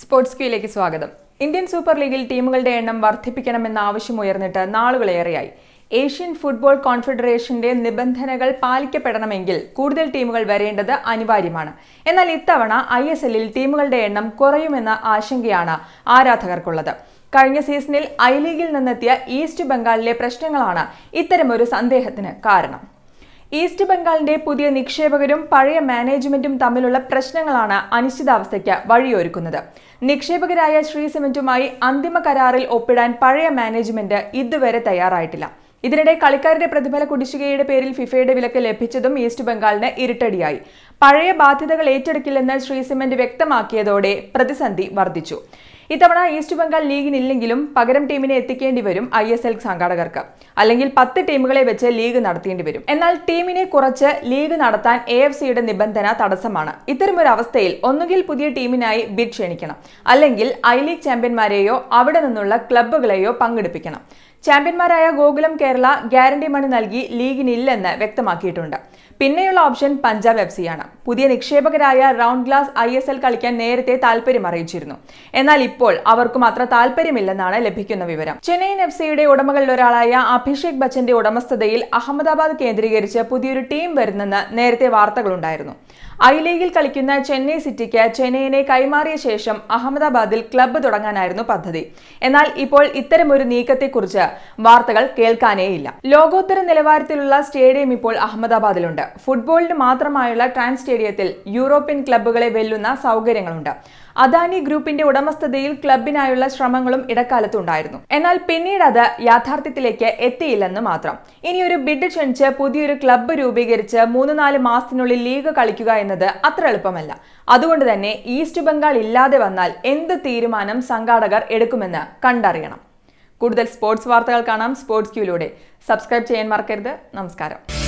sports ക്യൂയിലേക്ക് സ്വാഗതം Indian super ലീഗിൽ ടീമുകളുടെ എണ്ണം വർദ്ധിപ്പിക്കണമെന്ന ആവശ്യം ഉയർന്നിട്ട് നാളുകളേറെയായി ഏഷ്യൻ ഫുട്ബോൾ കോൺഫെഡറേഷന്റെ നിബന്ധനകൾ പാലിക്കപ്പെടണമെങ്കിൽ കൂടുതൽ ടീമുകൾ വരേണ്ടത് അനിവാര്യമാണ് എന്നാൽ ഇത്തവണ ഐ എസ് എല്ലിൽ ടീമുകളുടെ എണ്ണം കുറയുമെന്ന ആശങ്കയാണ് ആരാധകർക്കുള്ളത് കഴിഞ്ഞ സീസണിൽ ഐ ലീഗിൽ നിന്നെത്തിയ ഈസ്റ്റ് ബംഗാളിലെ പ്രശ്നങ്ങളാണ് ഇത്തരമൊരു സന്ദേഹത്തിന് കാരണം ഈസ്റ്റ് ബംഗാളിന്റെ പുതിയ നിക്ഷേപകരും പഴയ മാനേജ്മെന്റും തമ്മിലുള്ള പ്രശ്നങ്ങളാണ് അനിശ്ചിതാവസ്ഥയ്ക്ക് വഴിയൊരുക്കുന്നത് നിക്ഷേപകരായ ശ്രീ സിമന്റുമായി അന്തിമ കരാറിൽ ഒപ്പിടാൻ പഴയ മാനേജ്മെന്റ് ഇതുവരെ തയ്യാറായിട്ടില്ല ഇതിനിടെ കളിക്കാരുടെ പ്രതിഫല കുടിശ്ശികയുടെ പേരിൽ ഫിഫയുടെ വിലക്ക് ലഭിച്ചതും ഈസ്റ്റ് ബംഗാളിന് ഇരുട്ടടിയായി പഴയ ബാധ്യതകൾ ഏറ്റെടുക്കില്ലെന്ന് ശ്രീ സിമന്റ് വ്യക്തമാക്കിയതോടെ പ്രതിസന്ധി വർദ്ധിച്ചു ഇത്തവണ ഈസ്റ്റ് ബംഗാൾ ലീഗിനില്ലെങ്കിലും പകരം ടീമിനെ എത്തിക്കേണ്ടി വരും ഐ എസ് എൽ സംഘാടകർക്ക് അല്ലെങ്കിൽ പത്ത് ടീമുകളെ വെച്ച് ലീഗ് നടത്തേണ്ടി വരും എന്നാൽ ടീമിനെ കുറച്ച് ലീഗ് നടത്താൻ എ എഫ് സിയുടെ നിബന്ധന തടസ്സമാണ് ഇത്തരമൊരു അവസ്ഥയിൽ ഒന്നുകിൽ പുതിയ ടീമിനായി ബിഡ് ക്ഷണിക്കണം അല്ലെങ്കിൽ ഐ ലീഗ് ചാമ്പ്യന്മാരെയോ അവിടെ നിന്നുള്ള ക്ലബ്ബുകളെയോ പങ്കെടുപ്പിക്കണം ചാമ്പ്യന്മാരായ ഗോകുലം കേരള ഗ്യാരണ്ടി മണി നൽകി ലീഗിനില്ലെന്ന് വ്യക്തമാക്കിയിട്ടുണ്ട് പിന്നെയുള്ള ഓപ്ഷൻ പഞ്ചാബ് എഫ് സിയാണ് പുതിയ നിക്ഷേപകരായ റൗണ്ട് ഗ്ലാസ് ഐ കളിക്കാൻ നേരത്തെ താല്പര്യം അറിയിച്ചിരുന്നു എന്നാൽ ഇപ്പോൾ അവർക്കും അത്ര താല്പര്യമില്ലെന്നാണ് ലഭിക്കുന്ന വിവരം ചെന്നൈയിൻ എഫ് സിയുടെ ഉടമകളിൽ ഒരാളായ അഭിഷേക് ബച്ചന്റെ ഉടമസ്ഥതയിൽ അഹമ്മദാബാദ് കേന്ദ്രീകരിച്ച് പുതിയൊരു ടീം വരുന്നെന്ന് നേരത്തെ വാർത്തകളുണ്ടായിരുന്നു ഐ ലീഗിൽ കളിക്കുന്ന ചെന്നൈ സിറ്റിക്ക് ചെന്നൈയിനെ കൈമാറിയ ശേഷം അഹമ്മദാബാദിൽ ക്ലബ്ബ് തുടങ്ങാനായിരുന്നു പദ്ധതി എന്നാൽ ഇപ്പോൾ ഇത്തരമൊരു നീക്കത്തെക്കുറിച്ച് വാർത്തകൾ കേൾക്കാനേയില്ല ലോകോത്തര നിലവാരത്തിലുള്ള സ്റ്റേഡിയം ഇപ്പോൾ അഹമ്മദാബാദിലുണ്ട് ഫുട്ബോളിന് മാത്രമായുള്ള ട്രാൻസ് സ്റ്റേഡിയത്തിൽ യൂറോപ്യൻ ക്ലബ്ബുകളെ വെല്ലുന്ന സൗകര്യങ്ങളുണ്ട് അദാനി ഗ്രൂപ്പിന്റെ ഉടമസ്ഥതയിൽ രീതിയിൽ ക്ലബിനായുള്ള ശ്രമങ്ങളും ഇടക്കാലത്തുണ്ടായിരുന്നു എന്നാൽ പിന്നീട് അത് യാഥാർത്ഥ്യത്തിലേക്ക് എത്തിയില്ലെന്ന് മാത്രം ഇനിയൊരു ബിഡ് ക്ഷണിച്ച് പുതിയൊരു ക്ലബ്ബ് രൂപീകരിച്ച് മൂന്ന് നാല് മാസത്തിനുള്ളിൽ ലീഗ് കളിക്കുക എന്നത് അത്ര എളുപ്പമല്ല അതുകൊണ്ട് തന്നെ ഈസ്റ്റ് ബംഗാൾ ഇല്ലാതെ വന്നാൽ എന്ത് തീരുമാനം സംഘാടകർ എടുക്കുമെന്ന് കണ്ടറിയണം കൂടുതൽ സ്പോർട്സ് വാർത്തകൾ കാണാം സ്പോർട്സ് ക്യൂയിലൂടെ സബ്സ്ക്രൈബ് ചെയ്യാൻ മറക്കരുത് നമസ്കാരം